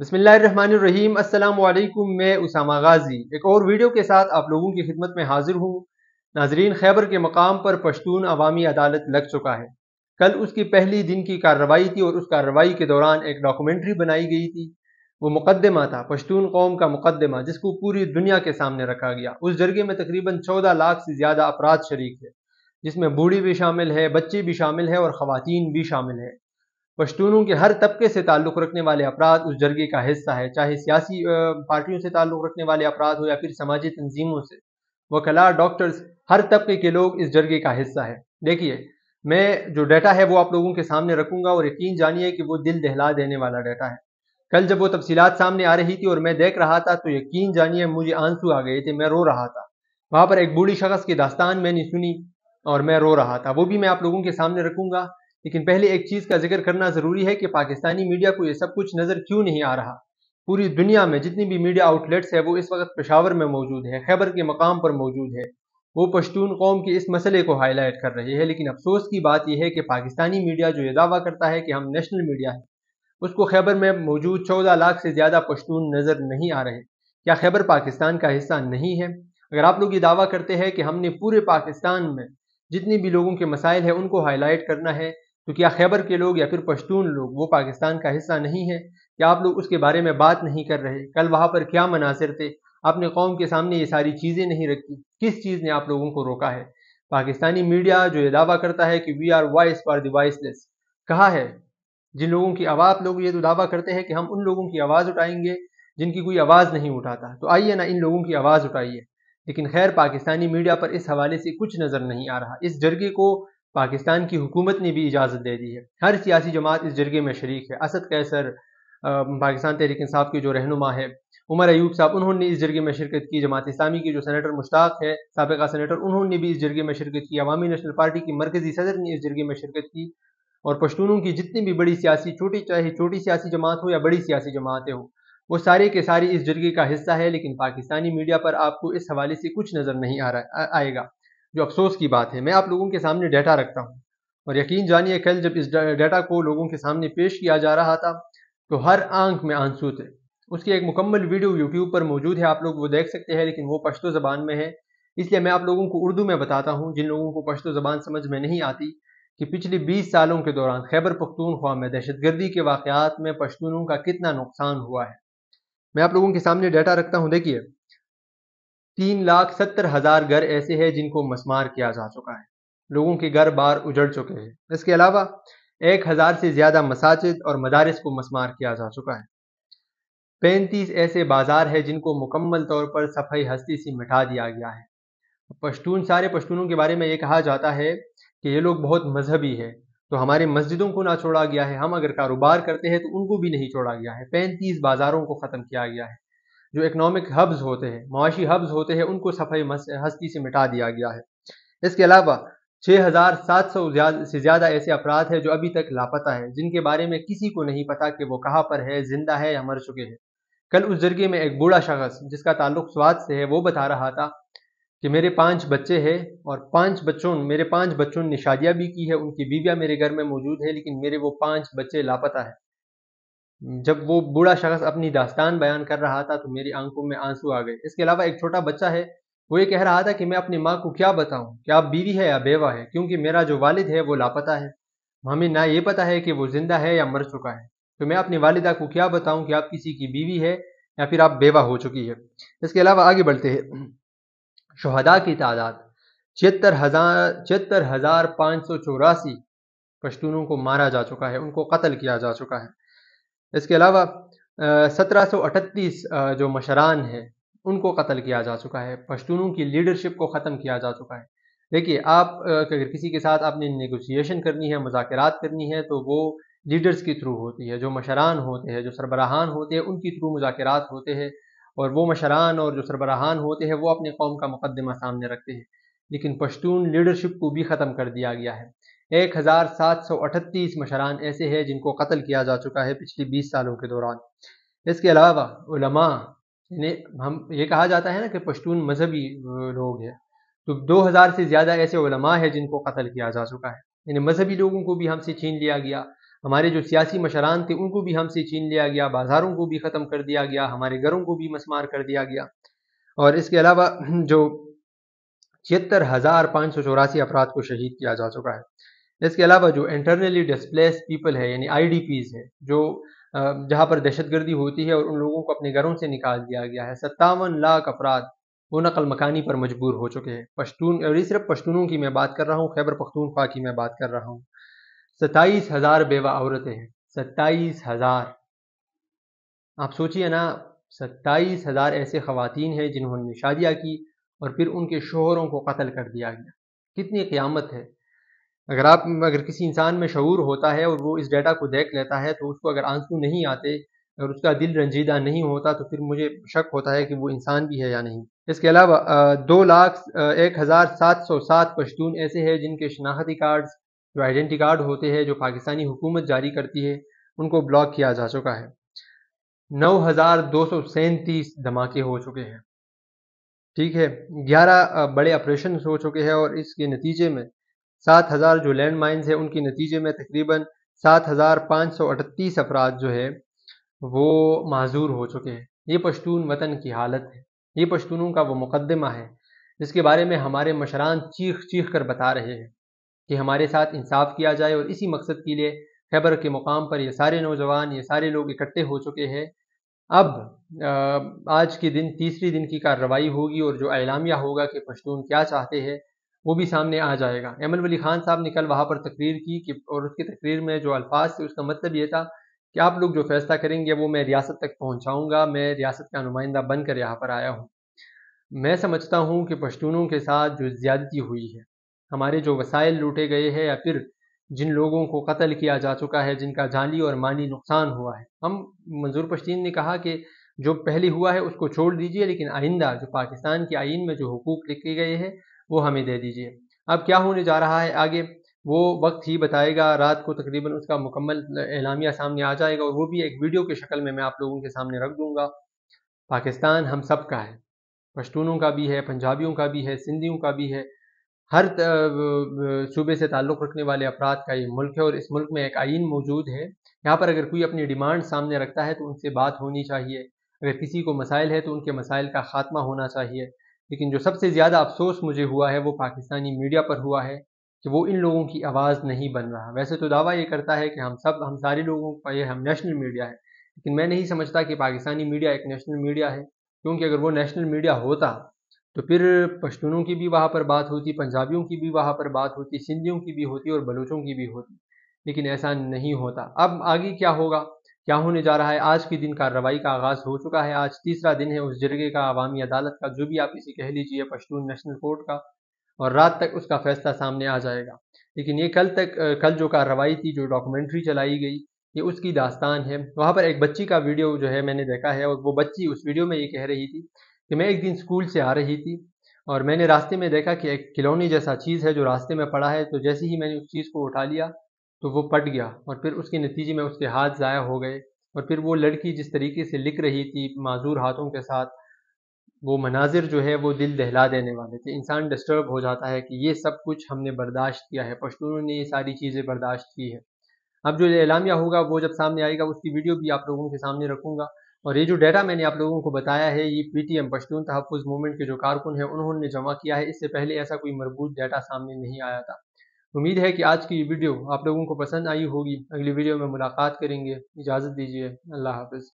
बसमीम अल्लाम मैं उसामा गाजी एक और वीडियो के साथ आप लोगों की खिदमत में हाजिर हूँ नाजरीन खैबर के मकाम पर पश्तून अवामी अदालत लग चुका है कल उसकी पहली दिन की कार्रवाई थी और उस कार्रवाई के दौरान एक डॉक्यूमेंट्री बनाई गई थी वो मुकदमा था पश्तून कौम का मुकदमा जिसको पूरी दुनिया के सामने रखा गया उस जरगे में तकरीबन चौदह लाख से ज़्यादा अपराध शरीक है जिसमें बूढ़ी भी शामिल है बच्चे भी शामिल है और ख़वान भी शामिल है पश्तूनों के हर तबके से ताल्लुक़ रखने वाले अफराद उस जरगे का हिस्सा है चाहे सियासी पार्टियों से ताल्लुक़ रखने वाले अफराद हो या फिर समाजी तंजीमों से वकला डॉक्टर्स हर तबके के लोग इस जरगे का हिस्सा है देखिए मैं जो डाटा है वो आप लोगों के सामने रखूंगा और यकीन जानिए कि वो दिल दहला देने वाला डाटा है कल जब वो तफसीत सामने आ रही थी और मैं देख रहा था तो यकीन जानिए मुझे आंसू आ गए थे मैं रो रहा था वहां पर एक बूढ़ी शख्स की दास्तान मैंने सुनी और मैं रो रहा था वो भी मैं आप लोगों के सामने रखूंगा लेकिन पहले एक चीज का जिक्र करना जरूरी है कि पाकिस्तानी मीडिया को ये सब कुछ नजर क्यों नहीं आ रहा पूरी दुनिया में जितनी भी मीडिया आउटलेट्स है वो इस वक्त पेशावर में मौजूद है खैबर के मकाम पर मौजूद है वो पश्तून कौम के इस मसले को हाईलाइट कर रही है लेकिन अफसोस की बात यह है कि पाकिस्तानी मीडिया जो ये दावा करता है कि हम नेशनल मीडिया है उसको खैबर में मौजूद चौदह लाख से ज़्यादा पश्तून नज़र नहीं आ रहे क्या खैबर पाकिस्तान का हिस्सा नहीं है अगर आप लोग ये दावा करते हैं कि हमने पूरे पाकिस्तान में जितने भी लोगों के मसाइल हैं उनको हाईलाइट करना है तो क्या खैबर के लोग या फिर पश्तून लोग वो पाकिस्तान का हिस्सा नहीं है क्या आप लोग उसके बारे में बात नहीं कर रहे कल वहाँ पर क्या मनासर थे आपने कौम के सामने ये सारी चीज़ें नहीं रखी किस चीज़ ने आप लोगों को रोका है पाकिस्तानी मीडिया जो ये दावा करता है कि we are voice for the voiceless कहा है जिन लोगों की आवाज़ लोग ये तो दावा करते हैं कि हम उन लोगों की आवाज़ उठाएंगे जिनकी कोई आवाज़ नहीं उठाता तो आइए ना इन लोगों की आवाज़ उठाइए लेकिन खैर पाकिस्तानी मीडिया पर इस हवाले से कुछ नज़र नहीं आ रहा इस जरगे को पाकिस्तान की हुकूमत ने भी इजाज़त दे दी है हर सियासी जमात इस जरगे में शरीक है असद कैसर पाकिस्तान तहरीक इंसाफ के जो रहनुमा है उमर अयूब साहब उन्होंने इस जरगे में शिरकत की जमात इस्लामी की जो सेनेटर मुश्ताक है सबका सेनेटर उन्होंने भी इस जरगे में शिरकत की अवामी नेशनल पार्टी की मरकजी सदर ने इस जरगे में शिरकत की और पश्तूनों की जितनी भी बड़ी सियासी छोटी चाहे छोटी सियासी जमात हो या बड़ी सियासी जमातें हो वो सारे के सारे इस जरगे का हिस्सा है लेकिन पाकिस्तानी मीडिया पर आपको इस हवाले से कुछ नज़र नहीं आ रहा आएगा जो अफसोस की बात है मैं आप लोगों के सामने डाटा रखता हूँ और यकीन जानिए कल जब इस डेटा को लोगों के सामने पेश किया जा रहा था तो हर आंख में आंसू थे उसकी एक मुकम्मल वीडियो यूट्यूब पर मौजूद है आप लोग वो देख सकते हैं लेकिन वो पश्तो ज़बान में है इसलिए मैं आप लोगों को उर्दू में बताता हूँ जिन लोगों को पश्तो ज़बान समझ में नहीं आती कि पिछले 20 सालों के दौरान खैबर पख्तूनख्वा में दहशतगर्दी के वाक़ात में पश्तूनों का कितना नुकसान हुआ है मैं आप लोगों के सामने डेटा रखता हूँ देखिए तीन लाख सत्तर हजार घर ऐसे हैं जिनको मसमार किया जा चुका है लोगों के घर बार उजड़ चुके हैं इसके अलावा एक हज़ार से ज़्यादा मसाजिद और मदारस को मसमार किया जा चुका है पैंतीस ऐसे बाजार है जिनको मुकम्मल तौर पर सफाई हस्ती से मिटा दिया गया है पश्तून सारे पश्तूनों के बारे में ये कहा जाता है कि ये लोग बहुत मजहबी है तो हमारे मस्जिदों को ना छोड़ा गया है हम अगर कारोबार करते हैं तो उनको भी नहीं छोड़ा गया है पैंतीस बाजारों को ख़त्म किया गया है जो इकनॉमिक हब्स होते हैं माशी हब्स होते हैं उनको सफाई हस्ती से मिटा दिया गया है इसके अलावा 6,700 सौ से ज़्यादा ऐसे अफराद हैं जो अभी तक लापता हैं जिनके बारे में किसी को नहीं पता कि वो कहाँ पर है जिंदा है या मर चुके हैं कल उस जरिए में एक बूढ़ा शख्स जिसका ताल्लुक स्वाद से है वो बता रहा था कि मेरे पांच बच्चे हैं और पांच बच्चों मेरे पांच बच्चों ने शादियां भी की है उनकी बीवियां मेरे घर में मौजूद है लेकिन मेरे वो पांच बच्चे लापता है जब वो बूढ़ा शख्स अपनी दास्तान बयान कर रहा था तो मेरी आंखों में आंसू आ गए इसके अलावा एक छोटा बच्चा है वो ये कह रहा था कि मैं अपनी माँ को क्या बताऊँ कि आप बीवी है या बेवा है क्योंकि मेरा जो वालिद है वो लापता है हमें ना ये पता है कि वो जिंदा है या मर चुका है तो मैं अपनी वालिदा को क्या बताऊँ कि आप किसी की बीवी है या फिर आप बेवा हो चुकी है इसके अलावा आगे बढ़ते हैं शहदा की तादाद छिहत्तर हज़ार छिहत्तर हज़ार पाँच सौ चौरासी पश्तूनों को मारा जा चुका है उनको कत्ल किया जा चुका है इसके अलावा सत्रह सौ अठतीस जो मशरान हैं उनको कत्ल किया जा चुका है पश्तूनों की लीडरशिप को ख़त्म किया जा चुका है देखिए आप अगर किसी के साथ आपने नेगोशिएशन करनी है मुजात करनी है तो वो लीडर्स के थ्रू होती है जो मशरान होते हैं जो सरबराहान होते हैं उनके थ्रू मुजात होते हैं और वो मशरान और जो सरबराहान होते हैं वो अपने कौम का मुकदमा सामने रखते हैं लेकिन पश्तून लीडरशिप को भी ख़त्म कर दिया गया है एक हज़ार सात सौ अठतीस मशरान ऐसे हैं जिनको कत्ल किया जा चुका है पिछले बीस सालों के दौरान इसके अलावा उलमा ने हम ये कहा जाता है ना कि पश्तून मजहबी लोग हैं तो दो हज़ार से ज़्यादा ऐसे उलमा है जिनको कत्ल किया जा चुका है यानी मजहबी लोगों को भी हमसे छीन लिया गया हमारे जो सियासी मशरान थे उनको भी हमसे छीन लिया गया बाज़ारों को भी ख़त्म कर दिया गया हमारे घरों को भी मसमार कर दिया गया और इसके अलावा जो छिहत्तर हज़ार पाँच सौ चौरासी अफराद को शहीद किया जा चुका है इसके अलावा जो इंटरनली डिस्प्लेस पीपल है यानी आई है जो जहाँ पर दहशतगर्दी होती है और उन लोगों को अपने घरों से निकाल दिया गया है सत्तावन लाख अफराद वो नकल मकानी पर मजबूर हो चुके हैं पश्तून और ये सिर्फ पश्तूनों की मैं बात कर रहा हूँ खैबर पख्तूनख्वा की मैं बात कर रहा हूँ सत्ताईस हज़ार बेवा औरतें हैं सत्ताईस हज़ार आप सोचिए ना सत्ताईस हज़ार ऐसे ख़वातीन हैं जिन्होंने शादियाँ की और फिर उनके शोहरों को कत्ल कर दिया गया कितनी क़्यामत है अगर आप अगर किसी इंसान में शूर होता है और वो इस डेटा को देख लेता है तो उसको अगर आंसू नहीं आते अगर उसका दिल रंजीदा नहीं होता तो फिर मुझे शक होता है कि वो इंसान भी है या नहीं इसके अलावा दो लाख एक हज़ार सात सौ सात पश्तून ऐसे हैं जिनके शनाख्ती कार्ड्स जो आइडेंटी कार्ड होते हैं जो पाकिस्तानी हुकूमत जारी करती है उनको ब्लॉक किया जा चुका है नौ हज़ार दो सौ सैंतीस धमाके हो चुके हैं ठीक है ग्यारह बड़े ऑपरेशन हो चुके हैं और इसके नतीजे में सात हज़ार जो लैंड माइन्स हैं उनके नतीजे में तकरीबन सात हज़ार पाँच सौ अड़तीस अफराद जो है वो माजूर हो चुके हैं ये पश्तून वतन की हालत है ये पश्तूनों का वो मुकदमा है जिसके बारे में हमारे मशरान चीख चीख कर बता रहे हैं कि हमारे साथ इंसाफ किया जाए और इसी मकसद के लिए खैबर के मुकाम पर ये सारे नौजवान ये सारे लोग इकट्ठे हो चुके हैं अब आज के दिन तीसरी दिन की कार्रवाई होगी और जो एलामिया होगा कि पश्तून क्या चाहते हैं वो भी सामने आ जाएगा एमल वली खान साहब ने कल वहाँ पर तकरीर की कि और उसकी तकरीर में जो अल्फाज थे उसका मतलब ये था कि आप लोग जो फैसला करेंगे वो मैं रियासत तक पहुँचाऊँगा मैं रियासत का नुमाइंदा बनकर यहाँ पर आया हूँ मैं समझता हूँ कि पश्तूनों के साथ जो ज्यादती हुई है हमारे जो वसाइल लूटे गए हैं या फिर जिन लोगों को कत्ल किया जा चुका है जिनका जाली और माली नुकसान हुआ है हम मंजूर पश्तीन ने कहा कि जो पहले हुआ है उसको छोड़ दीजिए लेकिन आइंदा जो पाकिस्तान के आइन में जो हकूक़ लिखे गए हैं वो हमें दे दीजिए अब क्या होने जा रहा है आगे वो वक्त ही बताएगा रात को तकरीबन उसका मुकम्मल एलामिया सामने आ जाएगा और वो भी एक वीडियो की शक्ल में मैं आप लोगों के सामने रख दूँगा पाकिस्तान हम सब का है पश्तूनों का भी है पंजाबियों का भी है सिंधियों का भी है हर सूबे से ताल्लुक़ रखने वाले अफराद का ये मुल्क है और इस मुल्क में एक आइन मौजूद है यहाँ पर अगर कोई अपनी डिमांड सामने रखता है तो उनसे बात होनी चाहिए अगर किसी को मसाइल है तो उनके मसाइल का खात्मा होना चाहिए लेकिन जो सबसे ज़्यादा अफसोस मुझे हुआ है वो पाकिस्तानी मीडिया पर हुआ है कि वो इन लोगों की आवाज़ नहीं बन रहा वैसे तो दावा ये करता है कि हम सब हम सारे लोगों का ये हम नेशनल मीडिया है लेकिन मैं नहीं समझता कि पाकिस्तानी मीडिया एक नेशनल मीडिया है क्योंकि अगर वो नेशनल मीडिया होता तो फिर पश्तूनों की भी वहाँ पर बात होती पंजाबियों की भी वहाँ पर बात होती सिंधियों की भी होती और बलूचों की भी होती लेकिन ऐसा नहीं होता अब आगे क्या होगा क्या होने जा रहा है आज के दिन कार्रवाई का आगाज हो चुका है आज तीसरा दिन है उस जरगे का अवामी अदालत का जो भी आप इसे कह लीजिए पश्तून नेशनल कोर्ट का और रात तक उसका फैसला सामने आ जाएगा लेकिन ये कल तक कल जो कार्रवाई थी जो डॉक्यूमेंट्री चलाई गई ये उसकी दास्तान है वहाँ पर एक बच्ची का वीडियो जो है मैंने देखा है और वो बच्ची उस वीडियो में ये कह रही थी कि मैं एक दिन स्कूल से आ रही थी और मैंने रास्ते में देखा कि एक खिलौनी जैसा चीज़ है जो रास्ते में पड़ा है तो जैसे ही मैंने उस चीज़ को उठा लिया तो वो पट गया और फिर उसके नतीजे में उसके हाथ ज़ाया हो गए और फिर वो लड़की जिस तरीके से लिख रही थी माजूर हाथों के साथ वो मनाजिर जो है वो दिल दहला देने वाले थे इंसान डिस्टर्ब हो जाता है कि ये सब कुछ हमने बर्दाश्त किया है पश्तूनों ने ये सारी चीज़ें बर्दाश्त की है अब जो एलामिया होगा वो जब सामने आएगा उसकी वीडियो भी आप लोगों के सामने रखूँगा और ये जो डाटा मैंने आप लोगों को बताया है ये P T M Pashtun Tahaffuz movement के जो कारकुन है उन्होंने जमा किया है इससे पहले ऐसा कोई मरबूत डाटा सामने नहीं आया था उम्मीद है कि आज की ये वीडियो आप लोगों को पसंद आई होगी अगली वीडियो में मुलाकात करेंगे इजाज़त दीजिए अल्लाह हाफिज़